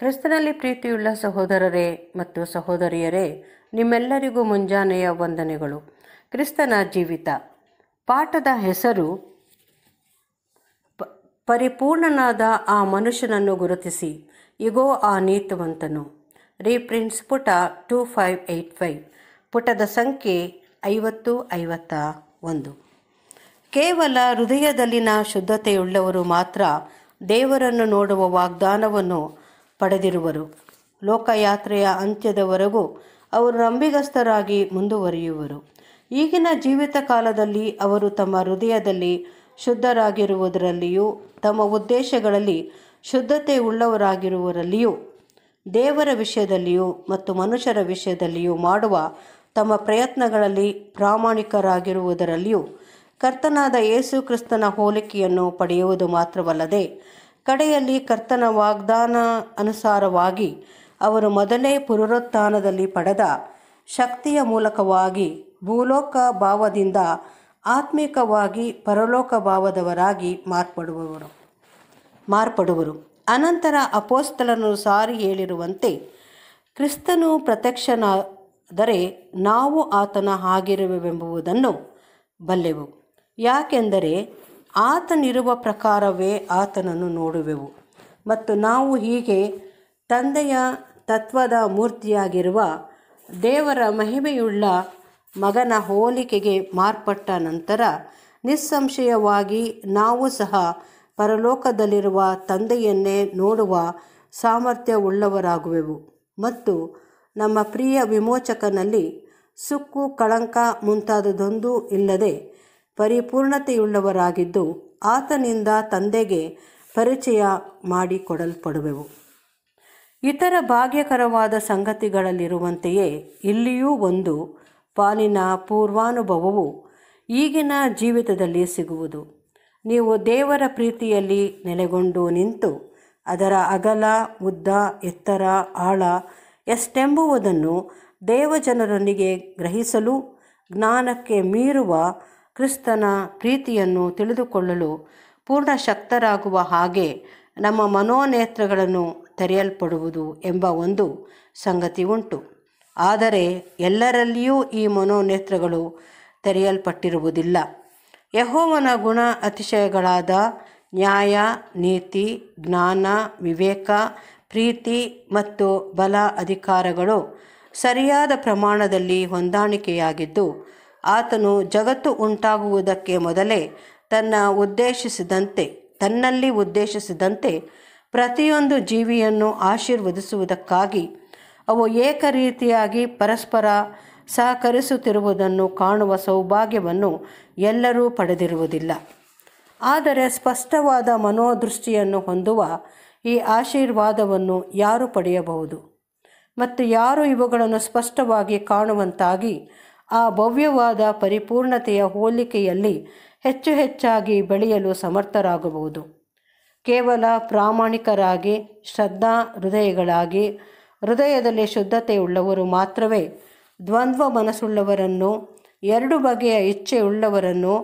ಕ್ರಿಸ್ತನಲ್ಲಿ ಪ್ರೀತಿಯುಳ್ಳ ಸಹೋದರರೇ ಮತ್ತು ಸಹೋದರಿಯರೇ ನಿಮ್ಮೆಲ್ಲರಿಗೂ ಮುಂಜಾನೆಯ ವಂದನೆಗಳು ಕ್ರಿಸ್ತನ ಜೀವಿತ ಪಾಠದ ಹೆಸರು ಪರಿಪೂರ್ಣನಾದ ಆ ಮನುಷ್ಯನನ್ನು ಗುರುತಿಸಿ ಇಗೋ ಆ ನೀತವಂತನು ರೀಪ್ರಿಂಟ್ಸ್ ಪುಟ ಟೂ ಫೈವ್ ಏಯ್ಟ್ ಫೈವ್ ಪುಟದ ಸಂಖ್ಯೆ ಐವತ್ತು ಐವತ್ತ ಒಂದು ಕೇವಲ ಹೃದಯದಲ್ಲಿನ ಶುದ್ಧತೆಯುಳ್ಳವರು ಮಾತ್ರ ದೇವರನ್ನು ನೋಡುವ ವಾಗ್ದಾನವನ್ನು ಪಡೆದಿರುವರು ಲೋಕಯಾತ್ರೆಯ ಅಂತ್ಯದವರೆಗೂ ಅವರು ನಂಬಿಗಸ್ತರಾಗಿ ಮುಂದುವರಿಯುವರು ಈಗಿನ ಜೀವಿತ ಕಾಲದಲ್ಲಿ ಅವರು ತಮ್ಮ ಹೃದಯದಲ್ಲಿ ಶುದ್ಧರಾಗಿರುವುದರಲ್ಲಿಯೂ ತಮ್ಮ ಉದ್ದೇಶಗಳಲ್ಲಿ ಶುದ್ಧತೆ ಉಳ್ಳವರಾಗಿರುವರಲ್ಲಿಯೂ ದೇವರ ವಿಷಯದಲ್ಲಿಯೂ ಮತ್ತು ಮನುಷ್ಯರ ವಿಷಯದಲ್ಲಿಯೂ ಮಾಡುವ ತಮ್ಮ ಪ್ರಯತ್ನಗಳಲ್ಲಿ ಪ್ರಾಮಾಣಿಕರಾಗಿರುವುದರಲ್ಲಿಯೂ ಕರ್ತನಾದ ಯೇಸು ಕ್ರಿಸ್ತನ ಹೋಲಿಕೆಯನ್ನು ಪಡೆಯುವುದು ಮಾತ್ರವಲ್ಲದೆ ಕಡೆಯಲ್ಲಿ ಕರ್ತನ ವಾಗ್ದಾನ ಅನುಸಾರವಾಗಿ ಅವರು ಮೊದಲೇ ಪುನರುತ್ಥಾನದಲ್ಲಿ ಪಡೆದ ಶಕ್ತಿಯ ಮೂಲಕವಾಗಿ ಭೂಲೋಕ ಭಾವದಿಂದ ಆತ್ಮಿಕವಾಗಿ ಪರಲೋಕ ಭಾವದವರಾಗಿ ಮಾರ್ಪಡುವವರು ಮಾರ್ಪಡುವರು ಅನಂತರ ಅಪೋಸ್ತಲನು ಸಾರಿ ಹೇಳಿರುವಂತೆ ಕ್ರಿಸ್ತನು ಪ್ರತ್ಯಕ್ಷನಾದರೆ ನಾವು ಆತನ ಹಾಗಿರುವೆವೆಂಬುವುದನ್ನು ಬಲ್ಲೆವು ಯಾಕೆಂದರೆ ಆತನಿರುವ ಪ್ರಕಾರವೇ ಆತನನ್ನು ನೋಡುವೆವು ಮತ್ತು ನಾವು ಹೀಗೆ ತಂದೆಯ ತತ್ವದ ಮೂರ್ತಿಯಾಗಿರುವ ದೇವರ ಮಹಿಮೆಯುಳ್ಳ ಮಗನ ಹೋಲಿಕೆಗೆ ಮಾರ್ಪಟ್ಟ ನಂತರ ನಿಸ್ಸಂಶಯವಾಗಿ ನಾವು ಸಹ ಪರಲೋಕದಲ್ಲಿರುವ ತಂದೆಯನ್ನೇ ನೋಡುವ ಸಾಮರ್ಥ್ಯವುಳ್ಳವರಾಗುವೆವು ಮತ್ತು ನಮ್ಮ ಪ್ರಿಯ ವಿಮೋಚಕನಲ್ಲಿ ಸುಕ್ಕು ಕಳಂಕ ಮುಂತಾದದೊಂದೂ ಇಲ್ಲದೆ ಪರಿಪೂರ್ಣತೆಯುಳ್ಳವರಾಗಿದ್ದು ಆತನಿಂದ ತಂದೆಗೆ ಪರಿಚಯ ಮಾಡಿಕೊಡಲ್ಪಡುವೆವು ಇತರ ಭಾಗ್ಯಕರವಾದ ಸಂಗತಿಗಳಲ್ಲಿರುವಂತೆಯೇ ಇಲ್ಲಿಯೂ ಒಂದು ಪಾಲಿನ ಪೂರ್ವಾನುಭವವು ಈಗಿನ ಜೀವಿತದಲ್ಲಿ ಸಿಗುವುದು ನೀವು ದೇವರ ಪ್ರೀತಿಯಲ್ಲಿ ನೆಲೆಗೊಂಡು ನಿಂತು ಅದರ ಅಗಲ ಉದ್ದ ಎತ್ತರ ಆಳ ಎಷ್ಟೆಂಬುವುದನ್ನು ದೇವಜನರೊಂದಿಗೆ ಗ್ರಹಿಸಲು ಜ್ಞಾನಕ್ಕೆ ಮೀರುವ ಕ್ರಿಸ್ತನ ಪ್ರೀತಿಯನ್ನು ತಿಳಿದುಕೊಳ್ಳಲು ಪೂರ್ಣ ಶಕ್ತರಾಗುವ ಹಾಗೆ ನಮ್ಮ ಮನೋನೇತ್ರಗಳನ್ನು ತೆರೆಯಲ್ಪಡುವುದು ಎಂಬ ಒಂದು ಸಂಗತಿ ಉಂಟು ಆದರೆ ಎಲ್ಲರಲ್ಲಿಯೂ ಈ ಮನೋನೇತ್ರಗಳು ತೆರೆಯಲ್ಪಟ್ಟಿರುವುದಿಲ್ಲ ಯಹೋವನ ಗುಣ ಅತಿಶಯಗಳಾದ ನ್ಯಾಯ ನೀತಿ ಜ್ಞಾನ ವಿವೇಕ ಪ್ರೀತಿ ಮತ್ತು ಬಲ ಅಧಿಕಾರಗಳು ಸರಿಯಾದ ಪ್ರಮಾಣದಲ್ಲಿ ಹೊಂದಾಣಿಕೆಯಾಗಿದ್ದು ಆತನು ಜಗತ್ತು ಉಂಟಾಗುವುದಕ್ಕೆ ಮೊದಲೇ ತನ್ನ ಉದ್ದೇಶಿಸಿದಂತೆ ತನ್ನಲ್ಲಿ ಉದ್ದೇಶಿಸಿದಂತೆ ಪ್ರತಿಯೊಂದು ಜೀವಿಯನ್ನು ಆಶೀರ್ವದಿಸುವುದಕ್ಕಾಗಿ ಅವು ರೀತಿಯಾಗಿ ಪರಸ್ಪರ ಸಹಕರಿಸುತ್ತಿರುವುದನ್ನು ಕಾಣುವ ಸೌಭಾಗ್ಯವನ್ನು ಎಲ್ಲರೂ ಪಡೆದಿರುವುದಿಲ್ಲ ಆದರೆ ಸ್ಪಷ್ಟವಾದ ಮನೋದೃಷ್ಟಿಯನ್ನು ಹೊಂದುವ ಈ ಆಶೀರ್ವಾದವನ್ನು ಯಾರು ಪಡೆಯಬಹುದು ಮತ್ತು ಯಾರು ಇವುಗಳನ್ನು ಸ್ಪಷ್ಟವಾಗಿ ಕಾಣುವಂತಾಗಿ ಆ ಭವ್ಯವಾದ ಪರಿಪೂರ್ಣತೆಯ ಹೋಲಿಕೆಯಲ್ಲಿ ಹೆಚ್ಚು ಹೆಚ್ಚಾಗಿ ಬೆಳೆಯಲು ಸಮರ್ಥರಾಗಬಹುದು ಕೇವಲ ಪ್ರಾಮಾಣಿಕರಾಗಿ ಶ್ರದ್ಧಾ ಹೃದಯಗಳಾಗಿ ಹೃದಯದಲ್ಲಿ ಶುದ್ಧತೆಯುಳ್ಳವರು ಮಾತ್ರವೇ ದ್ವಂದ್ವ ಮನಸ್ಸುಳ್ಳವರನ್ನು ಎರಡು ಬಗೆಯ ಇಚ್ಛೆಯುಳ್ಳವರನ್ನು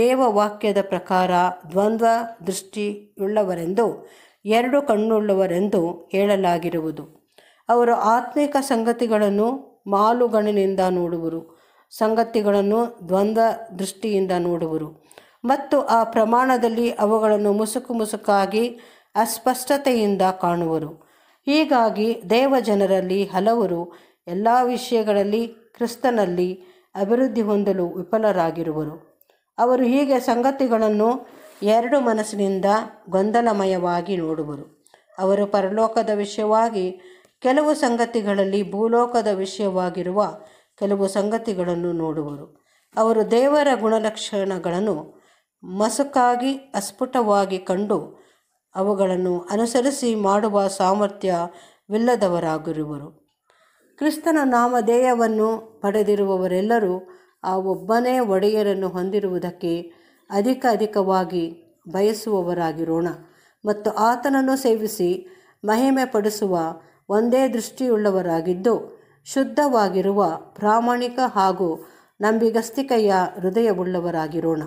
ದೇವವಾಕ್ಯದ ಪ್ರಕಾರ ದ್ವಂದ್ವ ದೃಷ್ಟಿಯುಳ್ಳವರೆಂದು ಎರಡು ಕಣ್ಣುಳ್ಳವರೆಂದು ಹೇಳಲಾಗಿರುವುದು ಅವರು ಆತ್ಮಿಕ ಸಂಗತಿಗಳನ್ನು ಮಾಲುಗಣಿನಿಂದ ನೋಡುವರು ಸಂಗತಿಗಳನ್ನು ದ್ವಂದ್ವ ದೃಷ್ಟಿಯಿಂದ ನೋಡುವರು ಮತ್ತು ಆ ಪ್ರಮಾಣದಲ್ಲಿ ಅವುಗಳನ್ನು ಮುಸುಕು ಮುಸುಕಾಗಿ ಅಸ್ಪಷ್ಟತೆಯಿಂದ ಕಾಣುವರು ಹೀಗಾಗಿ ದೇವಜನರಲ್ಲಿ ಹಲವರು ಎಲ್ಲ ವಿಷಯಗಳಲ್ಲಿ ಕ್ರಿಸ್ತನಲ್ಲಿ ಅಭಿವೃದ್ಧಿ ಹೊಂದಲು ವಿಫಲರಾಗಿರುವರು ಅವರು ಹೀಗೆ ಸಂಗತಿಗಳನ್ನು ಎರಡು ಮನಸ್ಸಿನಿಂದ ಗೊಂದಲಮಯವಾಗಿ ನೋಡುವರು ಅವರು ಪರಲೋಕದ ವಿಷಯವಾಗಿ ಕೆಲವು ಸಂಗತಿಗಳಲ್ಲಿ ಭೂಲೋಕದ ವಿಷಯವಾಗಿರುವ ಕೆಲವು ಸಂಗತಿಗಳನ್ನು ನೋಡುವರು ಅವರು ದೇವರ ಗುಣಲಕ್ಷಣಗಳನ್ನು ಮಸುಕಾಗಿ ಅಸ್ಫುಟವಾಗಿ ಕಂಡು ಅವುಗಳನ್ನು ಅನುಸರಿಸಿ ಮಾಡುವ ಸಾಮರ್ಥ್ಯವಿಲ್ಲದವರಾಗಿರುವರು ಕ್ರಿಸ್ತನ ನಾಮಧೇಯವನ್ನು ಪಡೆದಿರುವವರೆಲ್ಲರೂ ಆ ಒಬ್ಬನೇ ಒಡೆಯರನ್ನು ಹೊಂದಿರುವುದಕ್ಕೆ ಅಧಿಕ ಅಧಿಕವಾಗಿ ಬಯಸುವವರಾಗಿರೋಣ ಮತ್ತು ಆತನನ್ನು ಸೇವಿಸಿ ಮಹಿಮೆ ಪಡಿಸುವ ಒಂದೇ ದೃಷ್ಟಿಯುಳ್ಳವರಾಗಿದ್ದು ಶುದ್ಧವಾಗಿರುವ ಪ್ರಾಮಾಣಿಕ ಹಾಗೂ ನಂಬಿಗಸ್ತಿಕೆಯ ಹೃದಯವುಳ್ಳವರಾಗಿರೋಣ